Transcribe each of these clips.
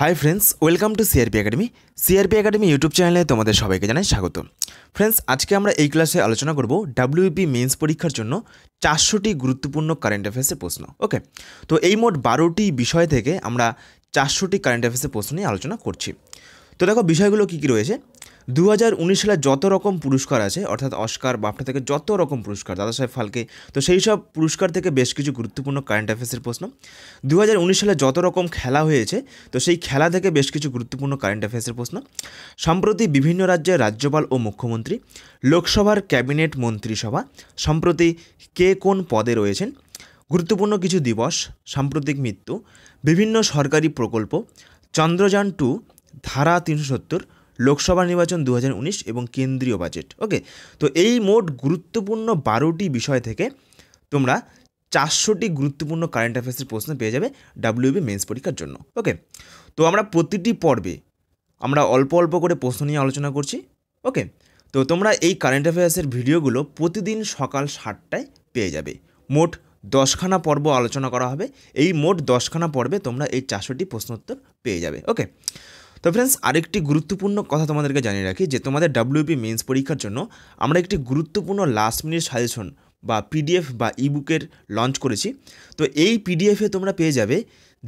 high friends welcome to CRP academy CRP academy YouTube চ্যানেলে তোমাদের সবাইকে জানাই স্বাগত ফ্রেন্ডস আজকে আমরা এই ক্লাসে আলোচনা করব ডাব্লিউপি মেন্স e পরীক্ষার জন্য চারশোটি গুরুত্বপূর্ণ কারেন্ট অ্যাফেয়ার্সের প্রশ্ন ওকে তো এই মোট বারোটি বিষয় থেকে আমরা চারশোটি কারেন্ট অ্যাফেয়ার্সের প্রশ্ন নিয়ে আলোচনা করছি তো দেখো বিষয়গুলো কী কী রয়েছে দু সালে যত রকম পুরস্কার আছে অর্থাৎ অস্কার বাফটা থেকে যত রকম পুরস্কার দাদা সাহেব ফালকে তো সেই সব পুরস্কার থেকে বেশ কিছু গুরুত্বপূর্ণ কারেন্ট অ্যাফেয়ার্সের প্রশ্ন দু সালে যত রকম খেলা হয়েছে তো সেই খেলা থেকে বেশ কিছু গুরুত্বপূর্ণ কারেন্ট অ্যাফেয়ার্সের প্রশ্ন সম্প্রতি বিভিন্ন রাজ্যের রাজ্যপাল ও মুখ্যমন্ত্রী লোকসভার ক্যাবিনেট মন্ত্রিসভা সম্প্রতি কে কোন পদে রয়েছেন গুরুত্বপূর্ণ কিছু দিবস সাম্প্রতিক মৃত্যু বিভিন্ন সরকারি প্রকল্প চন্দ্রযান টু ধারা তিনশো সত্তর লোকসভা নির্বাচন দু এবং কেন্দ্রীয় বাজেট ওকে তো এই মোট গুরুত্বপূর্ণ বারোটি বিষয় থেকে তোমরা চারশোটি গুরুত্বপূর্ণ কারেন্ট অ্যাফেয়ার্সের প্রশ্ন পেয়ে যাবে ডাব্লিউবি মেন্স পরীক্ষার জন্য ওকে তো আমরা প্রতিটি পর্বে আমরা অল্প অল্প করে প্রশ্ন নিয়ে আলোচনা করছি ওকে তো তোমরা এই কারেন্ট অ্যাফেয়ার্সের ভিডিওগুলো প্রতিদিন সকাল সাতটায় পেয়ে যাবে মোট দশখানা পর্ব আলোচনা করা হবে এই মোট দশখানা পর্বে তোমরা এই চারশোটি প্রশ্নোত্তর পেয়ে যাবে ওকে তো ফ্রেন্ডস আরেকটি গুরুত্বপূর্ণ কথা তোমাদেরকে জানিয়ে রাখি যে তোমাদের ডাব্লিউপি মেন্স পরীক্ষার জন্য আমরা একটি গুরুত্বপূর্ণ লাস্ট মিনিট সাজেশন বা পিডিএফ বা ইবুকের লঞ্চ করেছি তো এই পিডিএফে তোমরা পেয়ে যাবে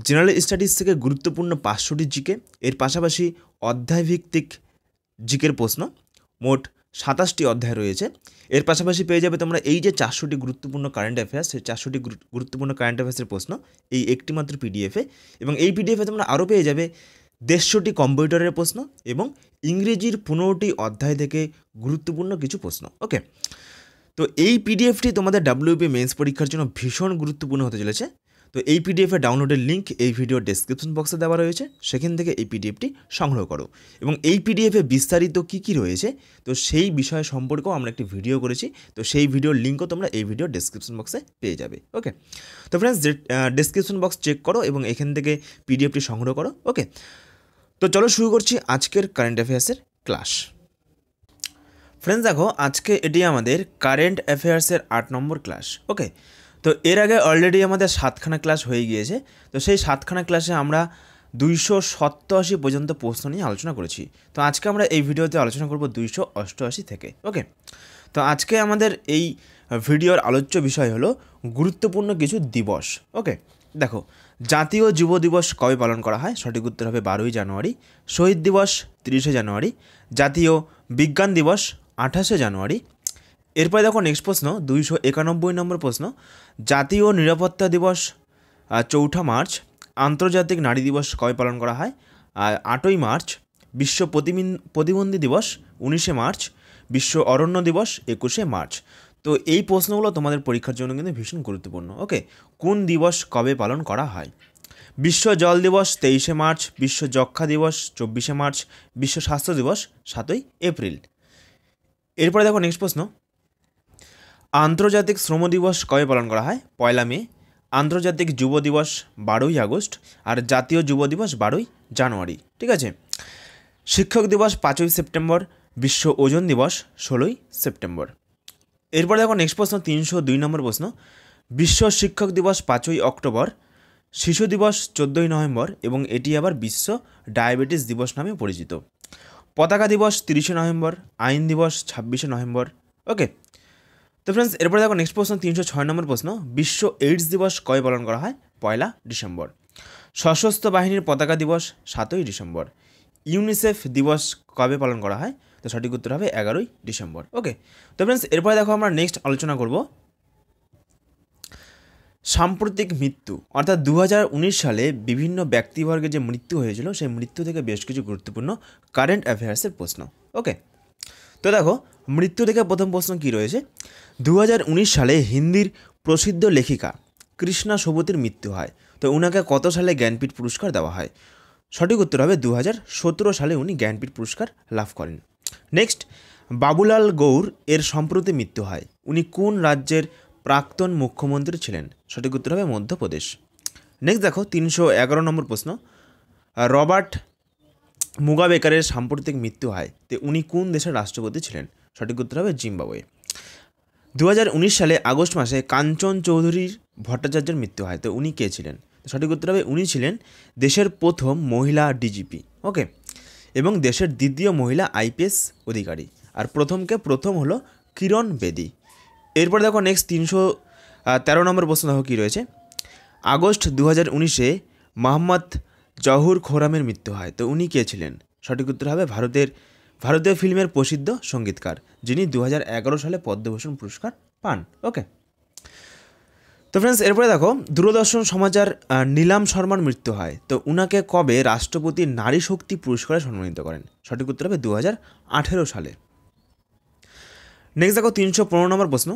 জেনারেল স্টাডিজ থেকে গুরুত্বপূর্ণ পাঁচশোটি জিকে এর পাশাপাশি অধ্যায়ভিত্তিক জিকের প্রশ্ন মোট সাতাশটি অধ্যায় রয়েছে এর পাশাপাশি পেয়ে যাবে তোমরা এই যে চারশোটি গুরুত্বপূর্ণ কারেন্ট অ্যাফেয়ার্স সেই চারশোটি গুরুত্বপূর্ণ কারেন্ট অ্যাফেয়ার্সের প্রশ্ন এই একটিমাত্র পিডিএফে এবং এই পিডিএফে তোমরা আরও পেয়ে যাবে দেড়শোটি কম্পিউটারের প্রশ্ন এবং ইংরেজির পনেরোটি অধ্যায় থেকে গুরুত্বপূর্ণ কিছু প্রশ্ন ওকে তো এই পিডিএফটি তোমাদের ডাব্লিউপি মেন্স পরীক্ষার জন্য ভীষণ গুরুত্বপূর্ণ হতে চলেছে তো এই পিডিএফের ডাউনলোডের লিঙ্ক এই ভিডিওর ডেসক্রিপশন বক্সে দেওয়া রয়েছে সেখান থেকে এই পিডিএফটি সংগ্রহ করো এবং এই পিডিএফে বিস্তারিত কি কি রয়েছে তো সেই বিষয় সম্পর্কেও আমরা একটি ভিডিও করেছি তো সেই ভিডিওর লিঙ্কও তোমরা এই ভিডিওর ডেসক্রিপশন বক্সে পেয়ে যাবে ওকে তো ফ্রেন্ডস ডেসক্রিপশন বক্স চেক করো এবং এখান থেকে পিডিএফটি সংগ্রহ করো ওকে তো চলো শুরু করছি আজকের কারেন্ট অ্যাফেয়ার্সের ক্লাস ফ্রেন্ডস দেখো আজকে এটি আমাদের কারেন্ট অ্যাফেয়ার্সের আট নম্বর ক্লাস ওকে তো এর আগে অলরেডি আমাদের সাতখানা ক্লাস হয়ে গিয়েছে তো সেই সাতখানা ক্লাসে আমরা দুইশো সপ্তআশি পর্যন্ত প্রশ্ন নিয়ে আলোচনা করেছি তো আজকে আমরা এই ভিডিওতে আলোচনা করব দুইশো অষ্টআশি থেকে ওকে তো আজকে আমাদের এই ভিডিওর আলোচ্য বিষয় হলো গুরুত্বপূর্ণ কিছু দিবস ওকে দেখো জাতীয় যুব দিবস কবে পালন করা হয় সঠিক উত্তর হবে বারোই জানুয়ারি শহীদ দিবস তিরিশে জানুয়ারি জাতীয় বিজ্ঞান দিবস আঠাশে জানুয়ারি এরপরে দেখো নেক্সট প্রশ্ন দুইশো একানব্বই নম্বর প্রশ্ন জাতীয় নিরাপত্তা দিবস চৌঠা মার্চ আন্তর্জাতিক নারী দিবস কবে পালন করা হয় আটই মার্চ বিশ্ব প্রতিবন্ধী দিবস উনিশে মার্চ বিশ্ব অরণ্য দিবস একুশে মার্চ তো এই প্রশ্নগুলো তোমাদের পরীক্ষার জন্য কিন্তু ভীষণ গুরুত্বপূর্ণ ওকে কোন দিবস কবে পালন করা হয় বিশ্ব জল দিবস তেইশে মার্চ বিশ্ব যক্ষা দিবস চব্বিশে মার্চ বিশ্ব স্বাস্থ্য দিবস সাতই এপ্রিল এরপরে দেখো নেক্সট প্রশ্ন আন্তর্জাতিক শ্রম দিবস কবে পালন করা হয় পয়লা মে আন্তর্জাতিক যুব দিবস বারোই আগস্ট আর জাতীয় যুব দিবস বারোই জানুয়ারি ঠিক আছে শিক্ষক দিবস পাঁচই সেপ্টেম্বর বিশ্ব ওজন দিবস ষোলোই সেপ্টেম্বর এরপরে দেখো নেক্সট প্রশ্ন তিনশো দুই নম্বর প্রশ্ন বিশ্ব শিক্ষক দিবস পাঁচই অক্টোবর শিশু দিবস চোদ্দোই নভেম্বর এবং এটি আবার বিশ্ব ডায়াবেটিস দিবস নামে পরিচিত পতাকা দিবস তিরিশে নভেম্বর আইন দিবস ছাব্বিশে নভেম্বর ওকে তো ফ্রেন্ডস এরপরে দেখো নেক্সট প্রশ্ন তিনশো ছয় নম্বর প্রশ্ন বিশ্ব এইডস দিবস কবে পালন করা হয় পয়লা ডিসেম্বর সশস্ত্র বাহিনীর পতাকা দিবস সাতই ডিসেম্বর ইউনিসেফ দিবস কবে পালন করা হয় তো সঠিক উত্তর হবে এগারোই ডিসেম্বর ওকে তো ফ্রেন্ডস এরপরে দেখো আমরা নেক্সট আলোচনা করব সাম্প্রতিক মৃত্যু অর্থাৎ দু সালে বিভিন্ন ব্যক্তিবর্গের যে মৃত্যু হয়েছিল সেই মৃত্যু থেকে বেশ কিছু গুরুত্বপূর্ণ কারেন্ট অ্যাফেয়ার্সের প্রশ্ন ওকে তো দেখো মৃত্যু থেকে প্রথম প্রশ্ন কি রয়েছে দু সালে হিন্দির প্রসিদ্ধ লেখিকা কৃষ্ণা সবতির মৃত্যু হয় তো উনাকে কত সালে জ্ঞানপীঠ পুরস্কার দেওয়া হয় সঠিক উত্তর হবে দু সালে উনি জ্ঞানপীঠ পুরস্কার লাভ করেন নেক্সট বাবুলাল গৌর এর সম্প্রতি মৃত্যু হয় উনি কোন রাজ্যের প্রাক্তন মুখ্যমন্ত্রী ছিলেন সঠিক উত্তর হবে মধ্যপ্রদেশ নেক্সট দেখো তিনশো এগারো নম্বর প্রশ্ন রবার্ট মুগাবেকারের সাম্প্রতিক মৃত্যু হয় তে উনি কোন দেশের রাষ্ট্রপতি ছিলেন সঠিক উত্তর হবে জিম্বাবুয়ে দু উনিশ সালে আগস্ট মাসে কাঞ্চন চৌধুরীর ভট্টাচার্যের মৃত্যু হয় তো উনি কে ছিলেন সঠিক উত্তর হবে উনি ছিলেন দেশের প্রথম মহিলা ডিজিপি ওকে এবং দেশের দ্বিতীয় মহিলা আইপিএস অধিকারী আর প্রথমকে প্রথম হলো কিরণ বেদি এরপর দেখো নেক্সট তিনশো তেরো নম্বর প্রশ্ন দেখো কী রয়েছে আগস্ট দু হাজার উনিশে মোহাম্মদ জহুর খোরামের মৃত্যু হয় তো উনি কে ছিলেন সঠিক উত্তর হবে ভারতের ভারতীয় ফিল্মের প্রসিদ্ধ সঙ্গীতকার যিনি দু সালে পদ্মভূষণ পুরস্কার পান ওকে তো ফ্রেন্ডস এরপরে দেখো দূরদর্শন সমাচার নীলাম শর্মার মৃত্যু হয় তো উনাকে কবে রাষ্ট্রপতি নারী শক্তি পুরস্কারে সম্মানিত করেন সঠিক উত্তর হবে দু সালে নেক্সট দেখো তিনশো পনেরো নম্বর প্রশ্ন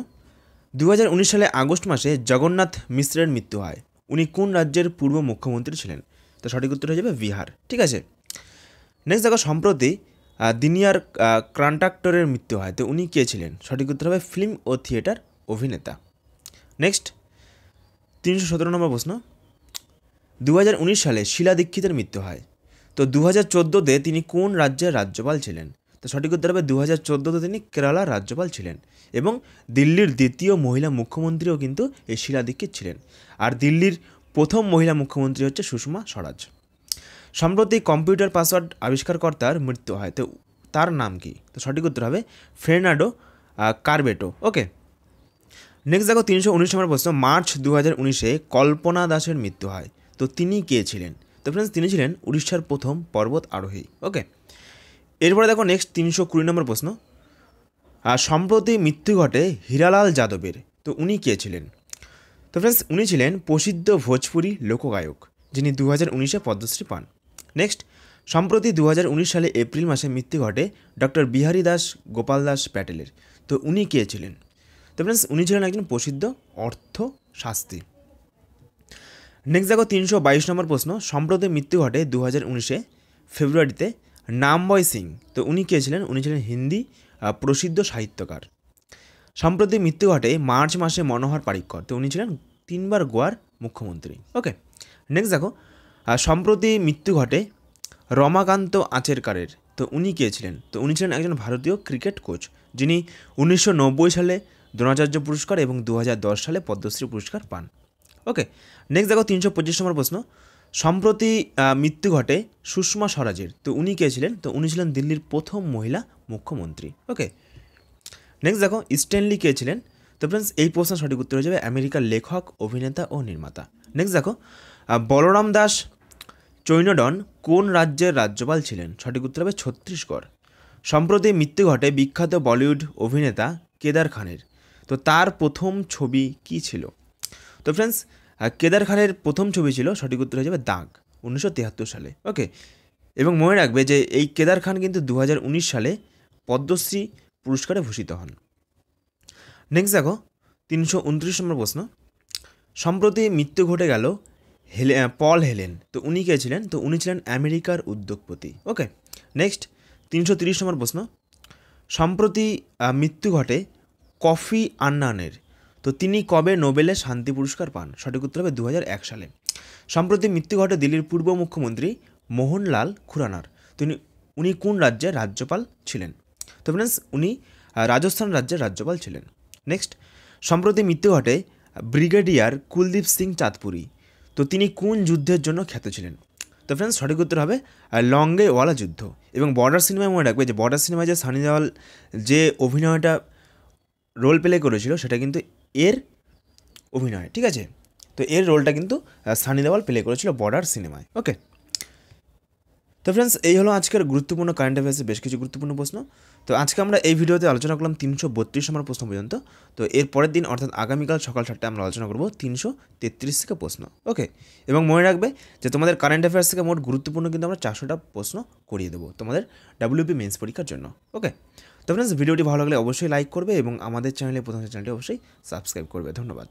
দু সালে আগস্ট মাসে জগন্নাথ মিশ্রের মৃত্যু হয় উনি কোন রাজ্যের পূর্ব মুখ্যমন্ত্রী ছিলেন তো সঠিক উত্তর হয়ে যাবে বিহার ঠিক আছে নেক্সট দেখো সম্প্রতি দিনিয়ার ক্রান্টাক্টরের মৃত্যু হয় তো উনি কে ছিলেন সঠিক উত্তর হবে ফিল্ম ও থিয়েটার অভিনেতা নেক্সট তিনশো সতেরো নম্বর প্রশ্ন দু সালে শিলা দীক্ষিতের মৃত্যু হয় তো দু হাজার চোদ্দোতে তিনি কোন রাজ্যের রাজ্যপাল ছিলেন তো সঠিক উত্তর হবে দু হাজার তিনি কেরালার রাজ্যপাল ছিলেন এবং দিল্লির দ্বিতীয় মহিলা মুখ্যমন্ত্রীও কিন্তু এই শিলা দীক্ষিত ছিলেন আর দিল্লির প্রথম মহিলা মুখ্যমন্ত্রী হচ্ছে সুষমা স্বরাজ সম্প্রতি কম্পিউটার পাসওয়ার্ড আবিষ্কারকর্তার মৃত্যু হয় তো তার নাম কি তো সঠিক উত্তর হবে ফ্রেনাডো কার্বেটো ওকে নেক্সট দেখো তিনশো উনিশ নম্বর প্রশ্ন মার্চ দু হাজার উনিশে কল্পনা দাসের মৃত্যু হয় তো তিনি কে ছিলেন তো ফ্রেন্ডস তিনি ছিলেন উড়িষ্যার প্রথম পর্বত আরোহী ওকে এরপরে দেখো নেক্সট তিনশো কুড়ি নম্বর প্রশ্ন আর সম্প্রতি মৃত্যু ঘটে হীরালাল যাদবের তো উনি কে ছিলেন তো ফ্রেন্ডস উনি ছিলেন প্রসিদ্ধ ভোজপুরি লোকগায়ক যিনি দু হাজার উনিশে পদ্মশ্রী পান নেক্সট সম্প্রতি দু সালে এপ্রিল মাসে মৃত্যু ঘটে ডক্টর বিহারী দাস গোপাল দাস প্যাটেলের তো উনি কে ছিলেন তো ফ্রেন্ডস উনি ছিলেন একজন প্রসিদ্ধ অর্থ শাস্তি নেক্সট দেখো তিনশো বাইশ নম্বর প্রশ্ন সম্প্রতি মৃত্যু ঘটে দু হাজার উনিশে ফেব্রুয়ারিতে নামবয় সিং তো উনি কে ছিলেন উনি ছিলেন হিন্দি প্রসিদ্ধ সাহিত্যকার সম্প্রতি মৃত্যু ঘটে মার্চ মাসে মনোহর পারিকর তো উনি ছিলেন তিনবার গোয়ার মুখ্যমন্ত্রী ওকে নেক্সট দেখো সম্প্রতি মৃত্যু ঘটে রমাকান্ত আচেরকারের তো উনি কে ছিলেন তো উনি ছিলেন একজন ভারতীয় ক্রিকেট কোচ যিনি উনিশশো সালে দ্রোণাচার্য পুরস্কার এবং দু সালে পদ্মশ্রী পুরস্কার পান ওকে নেক্সট দেখো তিনশো পঁচিশ নম্বর প্রশ্ন সম্প্রতি মৃত্যু ঘটে সুষমা স্বরাজের তো উনি কে ছিলেন তো উনি ছিলেন দিল্লির প্রথম মহিলা মুখ্যমন্ত্রী ওকে নেক্সট দেখো স্ট্যানলি কে ছিলেন তো ফ্রেন্ডস এই প্রশ্ন সঠিক উত্তর হয়ে যাবে আমেরিকার লেখক অভিনেতা ও নির্মাতা নেক্সট দেখো বলরাম দাস চৈনডন কোন রাজ্যের রাজ্যপাল ছিলেন সঠিক উত্তর হবে ছত্তিশগড় সম্প্রতি মৃত্যু ঘটে বিখ্যাত বলিউড অভিনেতা কেদার খানের তো তার প্রথম ছবি কি ছিল তো ফ্রেন্ডস কেদার খানের প্রথম ছবি ছিল সঠিক উত্তর হয়ে যাবে দাগ উনিশশো সালে ওকে এবং মনে রাখবে যে এই কেদার খান কিন্তু দু সালে পদ্মশ্রী পুরস্কারে ভূষিত হন নেক্সট দেখো তিনশো উনত্রিশ নম্বর প্রশ্ন সম্প্রতি মৃত্যু ঘটে গেল হেলে পল হেলেন তো উনি কে ছিলেন তো উনি ছিলেন আমেরিকার উদ্যোগপতি ওকে নেক্সট তিনশো তিরিশ নম্বর প্রশ্ন সম্প্রতি মৃত্যু ঘটে কফি আন্নানের তো তিনি কবে নোবেলে শান্তি পুরস্কার পান সঠিক উত্তর হবে দু সালে সম্প্রতি মৃত্যু ঘটে দিল্লির পূর্ব মুখ্যমন্ত্রী মোহনলাল খুরানার তিনি উনি কোন রাজ্যের রাজ্যপাল ছিলেন তো ফ্রেন্ডস উনি রাজস্থান রাজ্যের রাজ্যপাল ছিলেন নেক্সট সম্প্রতি মৃত্যু ঘটে ব্রিগেডিয়ার কুলদীপ সিং চাঁদপুরি তো তিনি কোন যুদ্ধের জন্য খ্যাত ছিলেন তো ফ্রেন্ডস সঠিক উত্তর হবে লঙ্গে ওয়ালা যুদ্ধ এবং বর্ডার সিনেমায় মনে রাখবে যে বর্ডার সিনেমায় যে সানি দেওয়াল যে অভিনয়টা রোল প্লে করেছিল সেটা কিন্তু এর অভিনয় ঠিক আছে তো এর রোলটা কিন্তু সানি দেওয়াল প্লে করেছিল বর্ডার সিনেমায় ওকে তো ফ্রেন্ডস এই হলো আজকের গুরুত্বপূর্ণ কারেন্ট অ্যাফেয়ার্সের বেশ কিছু গুরুত্বপূর্ণ প্রশ্ন তো আজকে আমরা এই ভিডিওতে আলোচনা করলাম তিনশো বত্রিশ নম্বর প্রশ্ন পর্যন্ত তো এর পরের দিন অর্থাৎ আগামীকাল সকাল সাতটায় আমরা আলোচনা করবো তিনশো তেত্রিশ থেকে প্রশ্ন ওকে এবং মনে রাখবে যে তোমাদের কারেন্ট অ্যাফেয়ার্স থেকে মোট গুরুত্বপূর্ণ কিন্তু আমরা চারশোটা প্রশ্ন করিয়ে দেবো তোমাদের ডাব্লিউপি মেন্স পরীক্ষার জন্য ওকে তো ফ্রেন্ডস ভিডিওটি ভালো লাগলে অবশ্যই লাইক করবে এবং আমাদের চ্যানেলে প্রথম চ্যানেলটি অবশ্যই সাবস্ক্রাইব করবে ধন্যবাদ